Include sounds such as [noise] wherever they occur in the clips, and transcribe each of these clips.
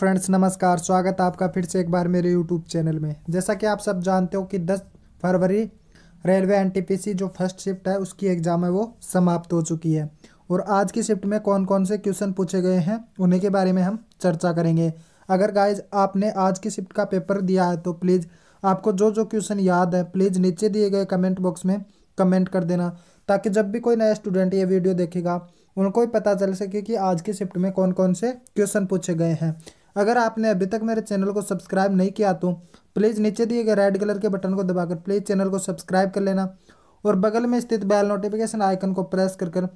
friends नमस्कार स्वागत है आपका फिर से एक बार मेरे यूट्यूब चैनल में जैसा कि आप सब जानते हो कि 10 फरवरी रेलवे एनटीपीसी जो फर्स्ट शिफ्ट है उसकी एग्ज़ाम है वो समाप्त हो चुकी है और आज की शिफ्ट में कौन कौन से क्वेश्चन पूछे गए हैं उन्हीं के बारे में हम चर्चा करेंगे अगर गाइज आपने आज की शिफ्ट का पेपर दिया है तो प्लीज़ आपको जो जो क्वेश्चन याद है प्लीज़ नीचे दिए गए कमेंट बॉक्स में कमेंट कर देना ताकि जब भी कोई नया स्टूडेंट ये वीडियो देखेगा उनको भी पता चल सके कि आज की शिफ्ट में कौन कौन से क्वेश्चन पूछे गए हैं अगर आपने अभी तक मेरे चैनल को सब्सक्राइब नहीं किया तो प्लीज़ नीचे दिए गए रेड कलर के बटन को दबाकर प्लीज़ चैनल को सब्सक्राइब कर लेना और बगल में स्थित बैल नोटिफिकेशन आइकन को प्रेस कर कर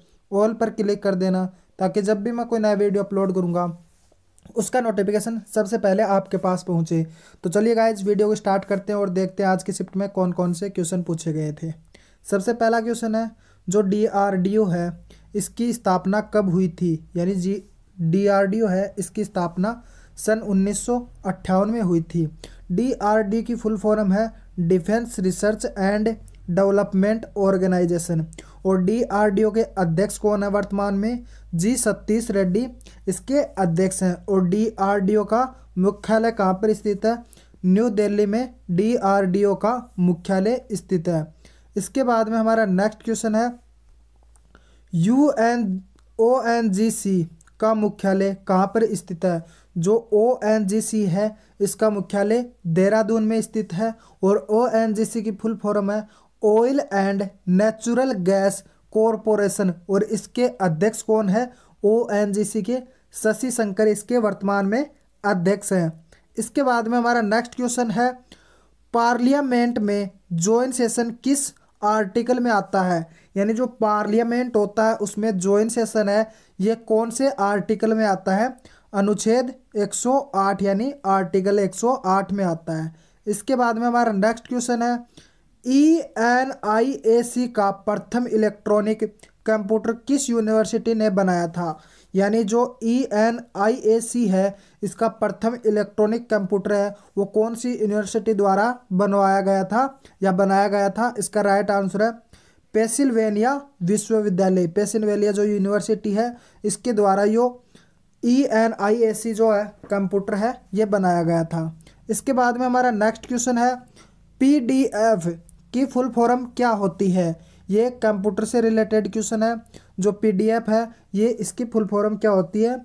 ऑल पर क्लिक कर देना ताकि जब भी मैं कोई नया वीडियो अपलोड करूँगा उसका नोटिफिकेशन सबसे पहले आपके पास पहुँचे तो चलिए गाइज वीडियो को स्टार्ट करते हैं और देखते हैं आज की शिफ्ट में कौन कौन से क्वेश्चन पूछे गए थे सबसे पहला क्वेश्चन है जो डी है इसकी स्थापना कब हुई थी यानी जी डी है इसकी स्थापना सन उन्नीस में हुई थी डीआरडी की फुल फॉर्म है defence research and development organisation और डीआरडीओ के अध्यक्ष कौन है वर्तमान में जी सतीश रेड्डी इसके अध्यक्ष हैं और डीआरडीओ का मुख्यालय कहाँ पर स्थित है न्यू दिल्ली में डीआरडीओ का मुख्यालय स्थित है इसके बाद में हमारा नेक्स्ट क्वेश्चन है U N O N G C का मुख्यालय कहाँ पर स्थित है जो ओ है इसका मुख्यालय देहरादून में स्थित है और ओ की फुल फॉर्म है oil and natural gas corporation और इसके अध्यक्ष कौन है ओ के शशि शंकर इसके वर्तमान में अध्यक्ष हैं इसके बाद में हमारा नेक्स्ट क्वेश्चन है पार्लियामेंट में ज्वाइंट सेशन किस आर्टिकल में आता है यानी जो पार्लियामेंट होता है उसमें ज्वाइन सेशन है ये कौन से आर्टिकल में आता है अनुच्छेद 108 यानी आर्टिकल 108 में आता है इसके बाद में हमारा नेक्स्ट क्वेश्चन है ई एन आई ए सी का प्रथम इलेक्ट्रॉनिक कंप्यूटर किस यूनिवर्सिटी ने बनाया था यानी जो ई एन आई ए सी है इसका प्रथम इलेक्ट्रॉनिक कंप्यूटर है वो कौन सी यूनिवर्सिटी द्वारा बनवाया गया था या बनाया गया था इसका राइट आंसर है पेसिल्वेनिया विश्वविद्यालय पेसिल्वेनिया जो यूनिवर्सिटी है इसके द्वारा यो ई एन आई ए सी जो है कंप्यूटर है ये बनाया गया था इसके बाद में हमारा नेक्स्ट क्वेश्चन है पी डी एफ की फुल फॉर्म क्या होती है ये कंप्यूटर से रिलेटेड क्वेश्चन है जो पीडीएफ है ये इसकी फुल फॉर्म क्या होती है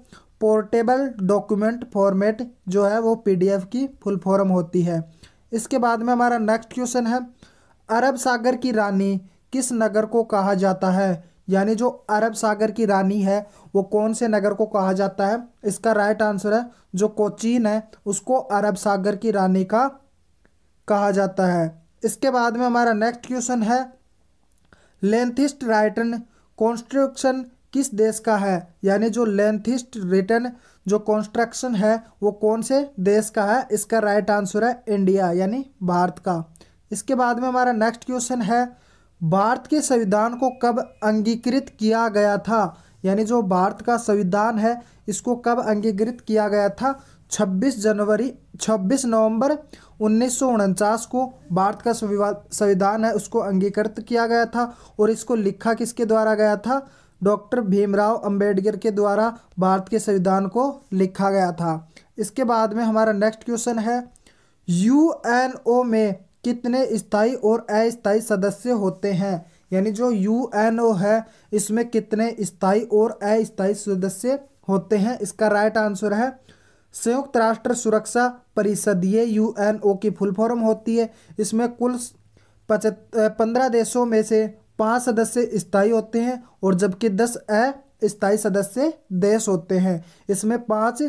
पोर्टेबल डॉक्यूमेंट फॉर्मेट जो है वो पीडीएफ की फुल फॉर्म होती है इसके बाद में हमारा नेक्स्ट क्वेश्चन है अरब सागर की रानी किस नगर को कहा जाता है यानी जो अरब सागर की रानी है वो कौन से नगर को कहा जाता है इसका राइट आंसर है जो कोचीन है उसको अरब सागर की रानी का कहा जाता है इसके बाद में हमारा नेक्स्ट क्वेश्चन है लेंथिस्ट राइटन कॉन्स्ट्रक्शन किस देश का है यानी जो लेंथिस्ट रिटर्न जो कॉन्स्ट्रक्शन है वो कौन से देश का है इसका राइट आंसर है इंडिया यानी भारत का इसके बाद में हमारा नेक्स्ट क्वेश्चन है भारत के संविधान को कब अंगीकृत किया गया था यानी जो भारत का संविधान है इसको कब अंगीकृत किया गया था 26 जनवरी 26 नवंबर उन्नीस को भारत का संविधान है उसको अंगीकृत किया गया था और इसको लिखा किसके द्वारा गया था डॉक्टर भीमराव अंबेडकर के द्वारा भारत के संविधान को लिखा गया था इसके बाद में हमारा नेक्स्ट क्वेश्चन है यूएनओ में कितने स्थाई और अस्थाई सदस्य होते हैं यानी जो यूएनओ है इसमें कितने स्थाई और अस्थाई सदस्य होते हैं इसका राइट आंसर है संयुक्त राष्ट्र सुरक्षा परिषद ये यू की फुल फॉर्म होती है इसमें कुल पंद्रह देशों में से पाँच सदस्य स्थायी होते हैं और जबकि दस अस्थायी सदस्य देश होते हैं इसमें पाँच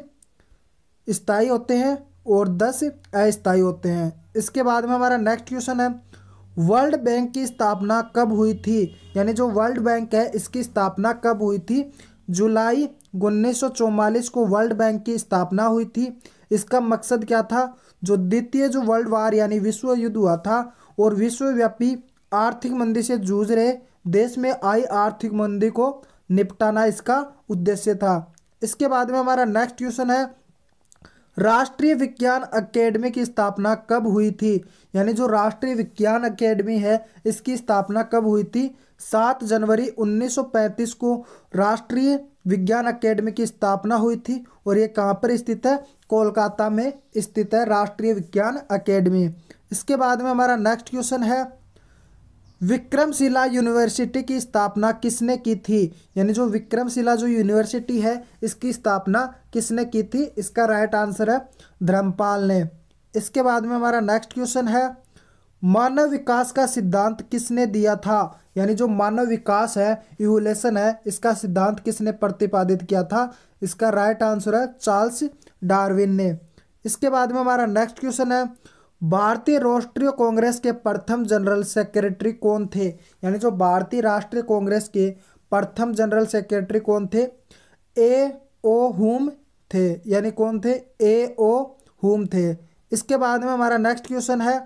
स्थायी होते हैं और दस अस्थायी होते हैं इसके बाद में हमारा नेक्स्ट क्वेश्चन है वर्ल्ड बैंक की स्थापना कब हुई थी यानी जो वर्ल्ड बैंक है इसकी स्थापना कब हुई थी जुलाई उन्नीस को वर्ल्ड बैंक की स्थापना हुई थी इसका मकसद क्या था जो द्वितीय जो वर्ल्ड वार यानी विश्व युद्ध हुआ था और विश्वव्यापी आर्थिक मंदी से जूझ रहे देश में आई आर्थिक मंदी को निपटाना इसका उद्देश्य था इसके बाद में हमारा नेक्स्ट क्वेश्चन है राष्ट्रीय विज्ञान अकेडमी की स्थापना कब हुई थी यानी जो राष्ट्रीय विज्ञान अकेडमी है इसकी स्थापना कब हुई थी सात जनवरी 1935 को राष्ट्रीय विज्ञान अकेडमी की स्थापना हुई थी और ये कहाँ पर स्थित है कोलकाता में स्थित है राष्ट्रीय विज्ञान अकेडमी इसके बाद में हमारा नेक्स्ट क्वेश्चन है विक्रमशिला यूनिवर्सिटी की स्थापना किसने की थी यानी जो विक्रमशिला जो यूनिवर्सिटी है इसकी स्थापना किसने की थी इसका राइट आंसर है धर्मपाल ने इसके बाद में हमारा नेक्स्ट क्वेश्चन है मानव विकास का सिद्धांत किसने दिया था यानी जो मानव विकास है यूलेसन है इसका सिद्धांत किसने प्रतिपादित किया था इसका राइट आंसर है चार्ल्स डार्विन ने इसके बाद में हमारा नेक्स्ट क्वेश्चन है भारतीय राष्ट्रीय कांग्रेस के प्रथम जनरल सेक्रेटरी कौन थे यानी जो भारतीय राष्ट्रीय कांग्रेस के प्रथम जनरल सेक्रेटरी कौन थे ए ओ हुम थे यानी कौन थे ए ओ हुम थे इसके बाद में हमारा नेक्स्ट क्वेश्चन है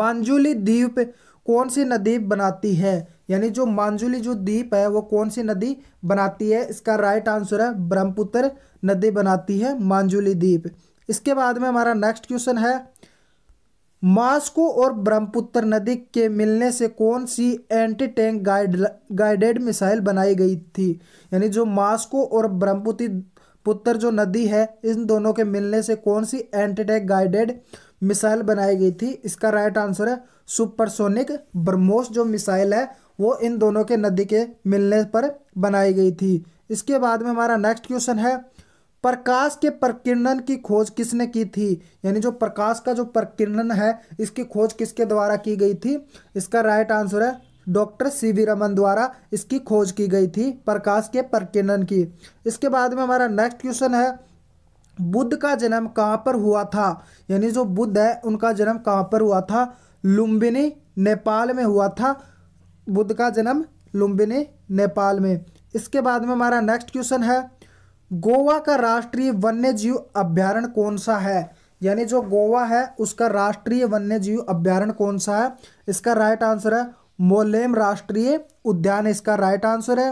मांजुली द्वीप कौन सी नदी बनाती है यानी जो मांजुली जो द्वीप है वो कौन सी नदी बनाती है इसका राइट आंसर है ब्रह्मपुत्र नदी बनाती है मांजुली द्वीप इसके बाद में हमारा नेक्स्ट क्वेश्चन है मास्को और ब्रह्मपुत्र नदी के मिलने से कौन सी anti tank guide guided missile बनाई गई थी यानी जो मास्को और ब्रह्मपुत्र पुत्र जो नदी है इन दोनों के मिलने से कौन सी एंटी टैंक गाइडेड मिसाइल बनाई गई थी इसका राइट आंसर है सुपरसोनिक ब्रह्मोस जो मिसाइल है वो इन दोनों के नदी के मिलने पर बनाई गई थी इसके बाद में हमारा नेक्स्ट क्वेश्चन है प्रकाश के प्रकीर्णन की खोज किसने की थी यानी जो प्रकाश का जो प्रकीर्णन है इसकी खोज किसके द्वारा की गई थी इसका राइट आंसर है डॉक्टर सी वी रमन द्वारा इसकी खोज की गई थी प्रकाश के प्रकीर्णन की इसके बाद में हमारा नेक्स्ट क्वेश्चन है बुद्ध का जन्म कहाँ पर हुआ था यानी जो बुद्ध है उनका जन्म कहाँ पर हुआ था लुम्बिनी नेपाल में हुआ था बुद्ध का जन्म लुम्बिनी नेपाल में इसके बाद में हमारा नेक्स्ट क्वेश्चन है गोवा का राष्ट्रीय वन्य जीव अभ्यारण कौन सा है यानी जो गोवा है उसका राष्ट्रीय वन्य जीव अभ्यारण कौन सा है इसका राइट आंसर है मोलेम राष्ट्रीय उद्यान इसका राइट आंसर है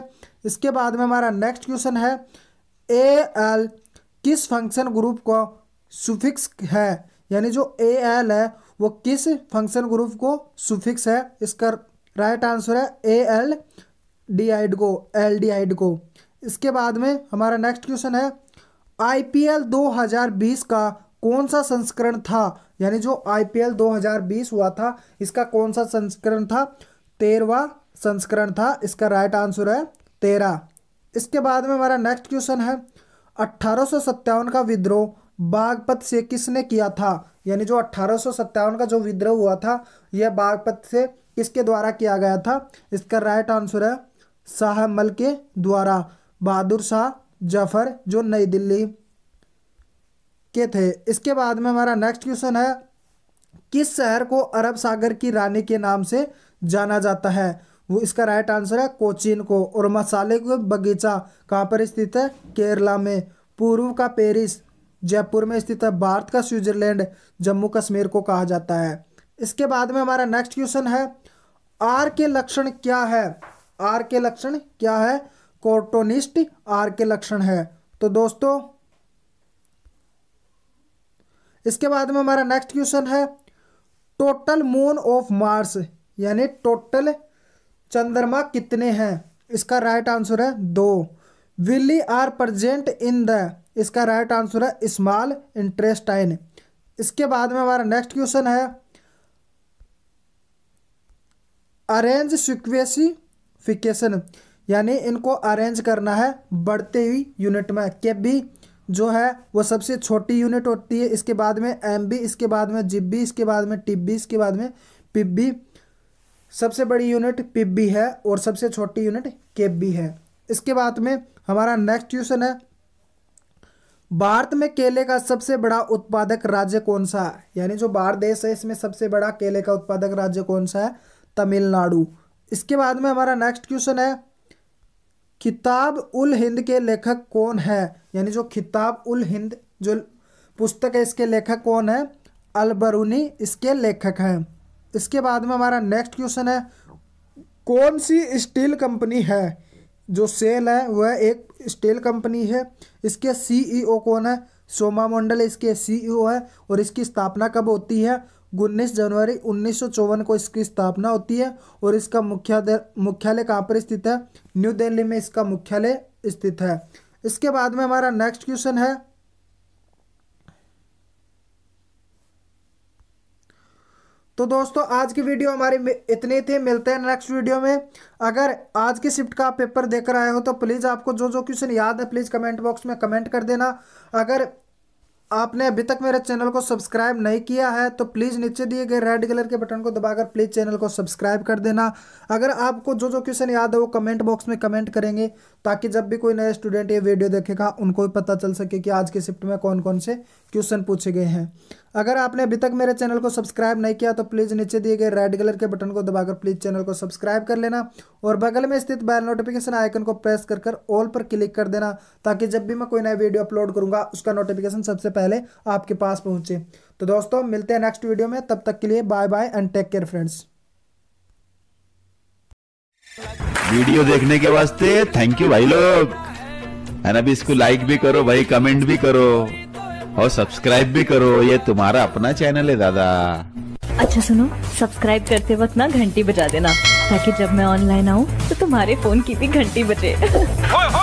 इसके बाद में हमारा नेक्स्ट क्वेश्चन है ए एल किस फंक्शन ग्रुप को सुफिक्स है यानी जो ए एल है वो किस फंक्शन ग्रुप को सुफिक्स है इसका राइट आंसर है ए एल डी आइड को एल डी आइड को इसके बाद में हमारा नेक्स्ट क्वेश्चन है आईपीएल 2020 का कौन सा संस्करण था यानी जो आईपीएल 2020 हुआ था इसका कौन सा संस्करण था तेरवा संस्करण था इसका राइट आंसर है तेरह इसके बाद में हमारा नेक्स्ट क्वेश्चन है अट्ठारह का विद्रोह बागपत से किसने किया था यानी जो अट्ठारह का जो विद्रोह हुआ था यह बागपत से किसके द्वारा किया गया था इसका राइट आंसर है शाह मल के द्वारा बहादुर शाह जफर जो नई दिल्ली के थे इसके बाद में हमारा नेक्स्ट क्वेश्चन है किस शहर को अरब सागर की रानी के नाम से जाना जाता है वो इसका राइट आंसर है कोचीन को और मसाले को बगीचा कहाँ पर स्थित है केरला में पूर्व का पेरिस जयपुर में स्थित है भारत का स्विट्जरलैंड जम्मू कश्मीर को कहा जाता है इसके बाद में हमारा नेक्स्ट क्वेश्चन है आर के लक्षण क्या है आर के लक्षण क्या है कोर्टोनिस्ट आर के लक्षण है तो दोस्तों इसके बाद में हमारा नेक्स्ट क्वेश्चन है टोटल मून ऑफ मार्स यानी टोटल चंद्रमा कितने हैं इसका राइट आंसर है दो villi are present in the इसका राइट आंसर है स्मॉल इंटरेस्टाइन इसके बाद में हमारा नेक्स्ट क्वेश्चन है अरेंज सिक्वेसिफिकेशन यानी इनको अरेंज करना है बढ़ते हुई यूनिट में के बी जो है वो सबसे छोटी यूनिट होती है इसके बाद में एम बी इसके बाद में जिब इसके बाद में टिब्बी इसके बाद में पिब्बी सबसे बड़ी यूनिट पिब्बी है और सबसे छोटी यूनिट बी है इसके बाद में हमारा नेक्स्ट क्वेश्चन है भारत में केले का सबसे बड़ा उत्पादक राज्य कौन सा है यानी जो बाहर देश है इसमें सबसे बड़ा केले का उत्पादक राज्य कौन सा है तमिलनाडु इसके बाद में हमारा नेक्स्ट क्वेश्चन है किताब उल हिंद के लेखक कौन है यानी जो किताब उल हिंद जो पुस्तक है इसके लेखक कौन है अलबरूनी इसके लेखक हैं इसके बाद में हमारा नेक्स्ट क्वेश्चन है कौन सी स्टील कंपनी है जो सेल है वह एक स्टील कंपनी है इसके सीईओ e कौन है सोमा मंडल इसके सीईओ e है और इसकी स्थापना कब होती है उन्नीस जनवरी उन्नीस को इसकी स्थापना होती है और इसका मुख्यालय मुख्यालय कहाँ पर स्थित है न्यू दिल्ली में इसका मुख्यालय स्थित है इसके बाद में हमारा नेक्स्ट क्वेश्चन है तो दोस्तों आज की वीडियो हमारे इतने थे मिलते हैं नेक्स्ट वीडियो में अगर आज की शिफ्ट का आप पेपर देकर आए हो तो प्लीज़ आपको जो जो क्वेश्चन याद है प्लीज़ कमेंट बॉक्स में कमेंट कर देना अगर आपने अभी तक मेरे चैनल को सब्सक्राइब नहीं किया है तो प्लीज़ नीचे दिए गए रेड कलर के बटन को दबाकर प्लीज़ चैनल को सब्सक्राइब कर देना अगर आपको जो जो क्वेश्चन याद है वो कमेंट बॉक्स में कमेंट करेंगे ताकि जब भी कोई नया स्टूडेंट ये वीडियो देखेगा उनको भी पता चल सके कि आज के शिफ्ट में कौन कौन से क्वेश्चन पूछे गए हैं अगर आपने अभी तक मेरे चैनल को सब्सक्राइब नहीं किया तो प्लीज़ नीचे दिए गए रेड कलर के बटन को दबाकर प्लीज़ चैनल को सब्सक्राइब कर लेना और बगल में स्थित बैल नोटिफिकेशन आइकन को प्रेस कर कर ऑल पर क्लिक कर देना ताकि जब भी मैं कोई नया वीडियो अपलोड करूँगा उसका नोटिफिकेशन सबसे पहले आपके पास पहुँचे तो दोस्तों मिलते हैं नेक्स्ट वीडियो में तब तक के लिए bye bye and take care friends video देखने के वास्ते थैंक यू भाई लोग है ना भी इसको लाइक भी करो भाई कमेंट भी करो और सब्सक्राइब भी करो ये तुम्हारा अपना चैनल है दादा अच्छा सुनो सब्सक्राइब करते वक्त ना घंटी बजा देना ताकि जब मैं ऑनलाइन आऊँ तो तुम्हारे फोन की भी घंटी बजे [laughs]